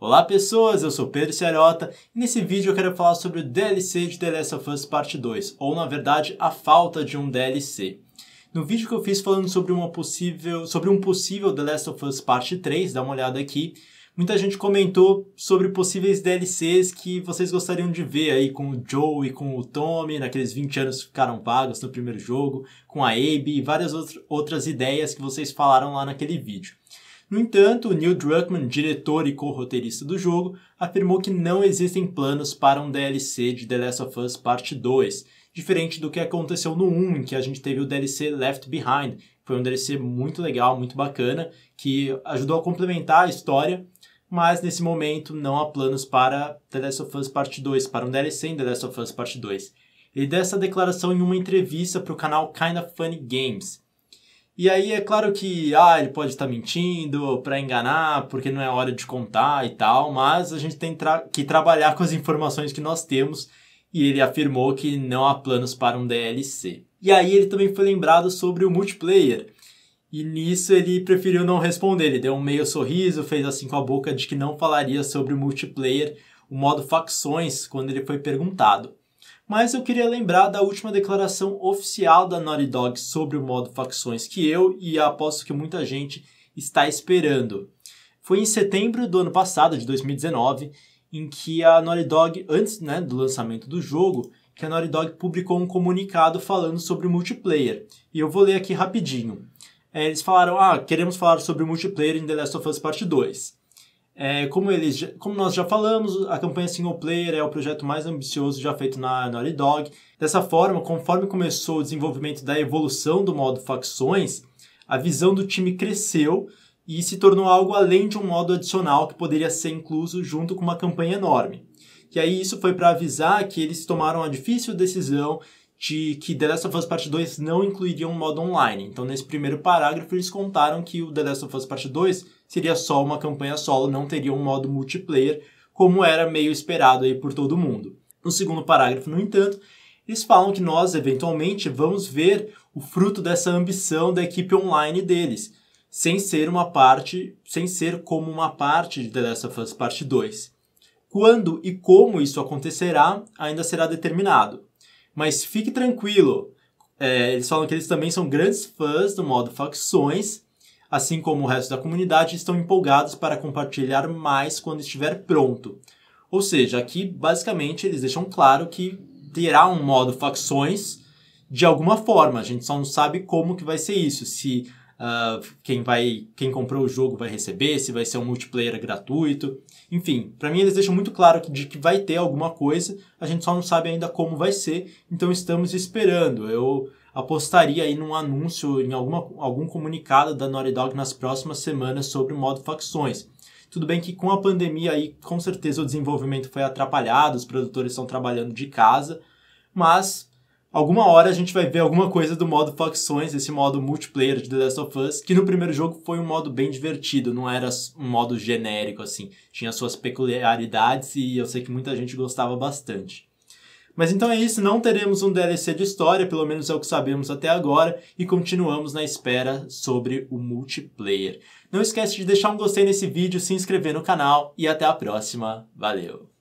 Olá pessoas, eu sou Pedro Ciarota e nesse vídeo eu quero falar sobre o DLC de The Last of Us Parte 2, ou na verdade a falta de um DLC. No vídeo que eu fiz falando sobre, uma possível, sobre um possível The Last of Us Parte 3, dá uma olhada aqui, muita gente comentou sobre possíveis DLCs que vocês gostariam de ver aí com o Joe e com o Tommy, naqueles 20 anos que ficaram vagos no primeiro jogo, com a Abe e várias outras ideias que vocês falaram lá naquele vídeo. No entanto, Neil Druckmann, diretor e co-roteirista do jogo, afirmou que não existem planos para um DLC de The Last of Us Parte 2, diferente do que aconteceu no 1, em que a gente teve o DLC Left Behind. Foi um DLC muito legal, muito bacana, que ajudou a complementar a história, mas nesse momento não há planos para The Last of Us Parte 2, para um DLC em The Last of Us Parte 2. Ele deu essa declaração em uma entrevista para o canal Kinda Funny Games. E aí é claro que, ah, ele pode estar tá mentindo para enganar, porque não é hora de contar e tal, mas a gente tem tra que trabalhar com as informações que nós temos e ele afirmou que não há planos para um DLC. E aí ele também foi lembrado sobre o multiplayer. E nisso ele preferiu não responder, ele deu um meio sorriso, fez assim com a boca de que não falaria sobre o multiplayer, o modo facções, quando ele foi perguntado. Mas eu queria lembrar da última declaração oficial da Naughty Dog sobre o modo facções que eu e aposto que muita gente está esperando. Foi em setembro do ano passado, de 2019, em que a Naughty Dog, antes né, do lançamento do jogo, que a Naughty Dog publicou um comunicado falando sobre o multiplayer. E eu vou ler aqui rapidinho. É, eles falaram, ah, queremos falar sobre o multiplayer em The Last of Us Part 2. É, como, eles, como nós já falamos, a campanha single player é o projeto mais ambicioso já feito na Naughty Dog. Dessa forma, conforme começou o desenvolvimento da evolução do modo facções, a visão do time cresceu e se tornou algo além de um modo adicional que poderia ser incluso junto com uma campanha enorme. E aí isso foi para avisar que eles tomaram a difícil decisão de que The Last of Us Part 2 não incluiria um modo online. Então, nesse primeiro parágrafo, eles contaram que o The Last of Us Part 2 seria só uma campanha solo, não teria um modo multiplayer, como era meio esperado aí por todo mundo. No segundo parágrafo, no entanto, eles falam que nós, eventualmente, vamos ver o fruto dessa ambição da equipe online deles, sem ser uma parte, sem ser como uma parte de The Last of Us Part 2. Quando e como isso acontecerá ainda será determinado mas fique tranquilo, é, eles falam que eles também são grandes fãs do modo facções, assim como o resto da comunidade, estão empolgados para compartilhar mais quando estiver pronto. Ou seja, aqui basicamente eles deixam claro que terá um modo facções de alguma forma, a gente só não sabe como que vai ser isso, se uh, quem vai, quem comprou o jogo vai receber, se vai ser um multiplayer gratuito. Enfim, para mim eles deixam muito claro que, de que vai ter alguma coisa, a gente só não sabe ainda como vai ser, então estamos esperando. Eu apostaria aí num anúncio, em alguma, algum comunicado da Naughty Dog nas próximas semanas sobre o modo facções. Tudo bem que com a pandemia aí, com certeza o desenvolvimento foi atrapalhado, os produtores estão trabalhando de casa, mas Alguma hora a gente vai ver alguma coisa do modo facções, esse modo multiplayer de The Last of Us, que no primeiro jogo foi um modo bem divertido, não era um modo genérico assim. Tinha suas peculiaridades e eu sei que muita gente gostava bastante. Mas então é isso, não teremos um DLC de história, pelo menos é o que sabemos até agora, e continuamos na espera sobre o multiplayer. Não esquece de deixar um gostei nesse vídeo, se inscrever no canal e até a próxima. Valeu!